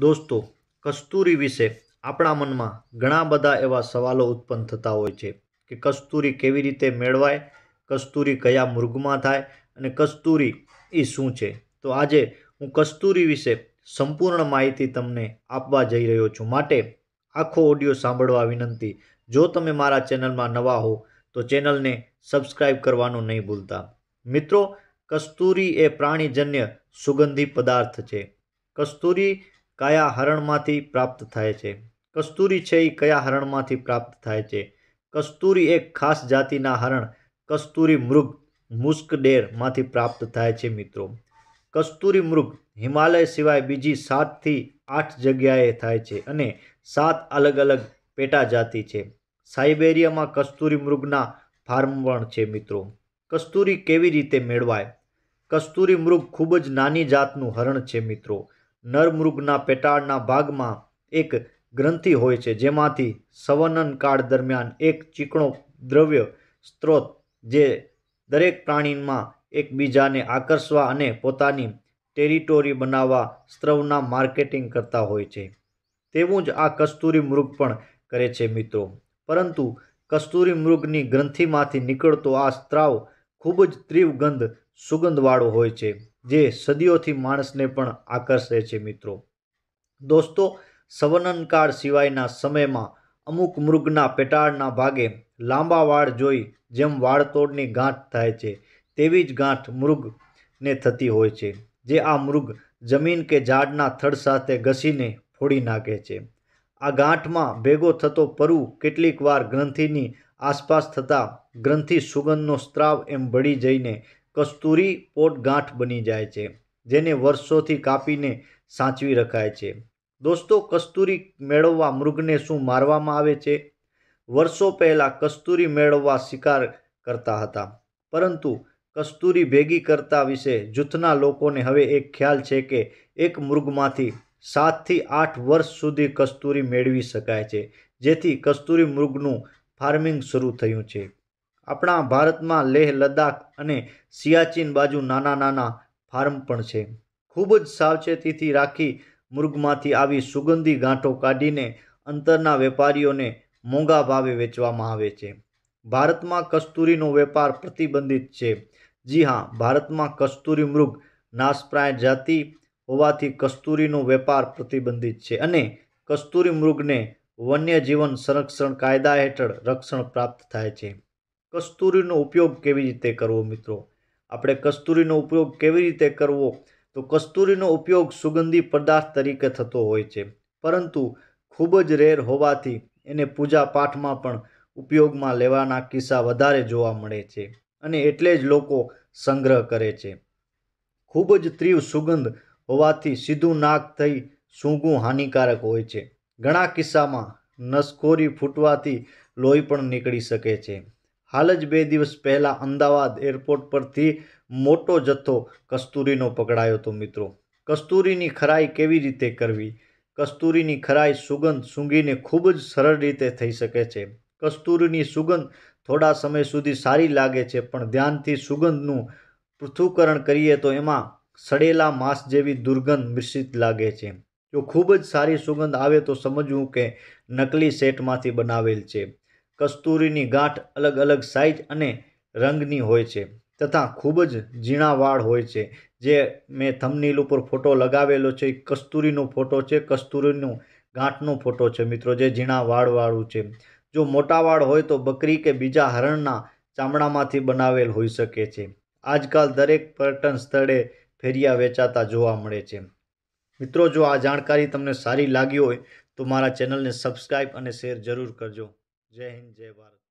દોસ્તો કસ્તુરી વિશે આપણા મનમાં ઘણા બધા એવા સવાલો ઉત્પન્ન થતા હોય છે કે કસ્તુરી કેવી રીતે મેળવાય કસ્તુરી કયા મૃગમાં થાય અને કસ્તુરી એ શું છે તો આજે હું કસ્તુરી વિશે સંપૂર્ણ માહિતી તમને આપવા જઈ રહ્યો છું માટે આખો ઓડિયો સાંભળવા વિનંતી જો તમે મારા ચેનલમાં નવા હો તો ચેનલને સબસ્ક્રાઈબ કરવાનું નહીં ભૂલતા મિત્રો કસ્તુરી એ પ્રાણીજન્ય સુગંધી પદાર્થ છે કસ્તુરી કયા હરણમાંથી પ્રાપ્ત થાય છે કસ્તુરી છે એ કયા હરણમાંથી પ્રાપ્ત થાય છે કસ્તુરી એક ખાસ જાતિના હરણ કસ્તુરી મૃગ મુસ્કડેરમાંથી પ્રાપ્ત થાય છે મિત્રો કસ્તુરી મૃગ હિમાલય સિવાય બીજી સાતથી આઠ જગ્યાએ થાય છે અને સાત અલગ અલગ પેટા જાતિ છે સાઇબેરિયામાં કસ્તુરી મૃગના ફાર્મ પણ છે મિત્રો કસ્તુરી કેવી રીતે મેળવાય કસ્તુરી મૃગ ખૂબ જ નાની જાતનું હરણ છે મિત્રો નરમૃગના પેટાળના ભાગમાં એક ગ્રંથિ હોય છે જેમાંથી સંવનન કાળ દરમિયાન એક ચીકણો દ્રવ્ય સ્ત્રોત જે દરેક પ્રાણીમાં એકબીજાને આકર્ષવા અને પોતાની ટેરિટોરી બનાવવા સ્ત્રવના માર્કેટિંગ કરતા હોય છે તેવું જ આ કસ્તુરી મૃગ પણ કરે છે મિત્રો પરંતુ કસ્તુરી મૃગની ગ્રંથિમાંથી નીકળતો આ સ્ત્રાવ ખૂબ જ તીવ્ર ગંધ સુગંધવાળો હોય છે જે સદીઓથી માણસને પણ આકર્ષે છે મિત્રો દોસ્તો સવનનકાળ સિવાયના સમયમાં અમુક મૃગના પેટાળના ભાગે લાંબા વાળ જોઈ જેમ વાળતોડની ગાંઠ થાય છે તેવી જ ગાંઠ મૃગને થતી હોય છે જે આ મૃગ જમીન કે ઝાડના થડ સાથે ઘસીને ફોડી નાખે છે આ ગાંઠમાં ભેગો થતો પરુ કેટલીક વાર ગ્રંથિની આસપાસ થતાં ગ્રંથિ સુગંધનો સ્ત્રાવ એમ ભળી જઈને કસ્તુરી પોટગાંઠ બની જાય છે જેને વર્ષોથી કાપીને સાચવી રખાય છે દોસ્તો કસ્તુરી મેળવવા મૃગને શું મારવામાં આવે છે વર્ષો પહેલાં કસ્તુરી મેળવવા શિકાર કરતા હતા પરંતુ કસ્તુરી ભેગી કરતા વિશે જૂથના લોકોને હવે એક ખ્યાલ છે કે એક મૃગમાંથી સાતથી આઠ વર્ષ સુધી કસ્તુરી મેળવી શકાય છે જેથી કસ્તુરી મૃગનું ફાર્મિંગ શરૂ થયું છે આપણા ભારતમાં લેહ લદ્દાખ અને સિયાચીન બાજુ નાના નાના ફાર્મ પણ છે ખૂબ જ સાવચેતીથી રાખી મૃગમાંથી આવી સુગંધી ગાંઠો કાઢીને અંતરના વેપારીઓને મોંઘા ભાવે વેચવામાં આવે છે ભારતમાં કસ્તુરીનો વેપાર પ્રતિબંધિત છે જી હા ભારતમાં કસ્તુરી મૃગ નાશપ્રાય જાતિ હોવાથી કસ્તુરીનો વેપાર પ્રતિબંધિત છે અને કસ્તુરી મૃગને વન્યજીવન સંરક્ષણ કાયદા હેઠળ રક્ષણ પ્રાપ્ત થાય છે કસ્તુરીનો ઉપયોગ કેવી રીતે કરવો મિત્રો આપણે કસ્તુરીનો ઉપયોગ કેવી રીતે કરવો તો કસ્તુરીનો ઉપયોગ સુગંધી પદાર્થ તરીકે થતો હોય છે પરંતુ ખૂબ જ રેર હોવાથી એને પૂજાપાઠમાં પણ ઉપયોગમાં લેવાના કિસ્સા વધારે જોવા મળે છે અને એટલે જ લોકો સંગ્રહ કરે છે ખૂબ જ તીવ્ર સુગંધ હોવાથી સીધું નાક થઈ સૂંઘવું હાનિકારક હોય છે ઘણા કિસ્સામાં નસકોરી ફૂટવાથી લોહી પણ નીકળી શકે છે હાલ જ બે દિવસ પહેલાં અમદાવાદ એરપોર્ટ પરથી મોટો જથ્થો કસ્તુરીનો પકડાયો હતો મિત્રો કસ્તુરીની ખરાઈ કેવી રીતે કરવી કસ્તુરીની ખરાઈ સુગંધ સૂંઘીને ખૂબ જ સરળ રીતે થઈ શકે છે કસ્તુરીની સુગંધ થોડા સમય સુધી સારી લાગે છે પણ ધ્યાનથી સુગંધનું પૃથ્થકરણ કરીએ તો એમાં સડેલા માંસ જેવી દુર્ગંધ મિશ્રિત લાગે છે જો ખૂબ જ સારી સુગંધ આવે તો સમજવું કે નકલી સેટમાંથી બનાવેલ છે કસ્તુરીની ગાંઠ અલગ અલગ સાઇઝ અને રંગની હોય છે તથા ખૂબ જ ઝીણા વાળ હોય છે જે મેં થમનીલ ઉપર ફોટો લગાવેલો છે એ કસ્તુરીનો ફોટો છે કસ્તુરીનું ગાંઠનો ફોટો છે મિત્રો જે ઝીણા વાળવાળું છે જો મોટા વાળ હોય તો બકરી કે બીજા હરણના ચામડામાંથી બનાવેલ હોઈ શકે છે આજકાલ દરેક પર્યટન સ્થળે ફેરિયા વેચાતા જોવા મળે છે મિત્રો જો આ જાણકારી તમને સારી લાગી હોય તો મારા ચેનલને સબસ્ક્રાઈબ અને શેર જરૂર કરજો જય હિન્દ જય ભારત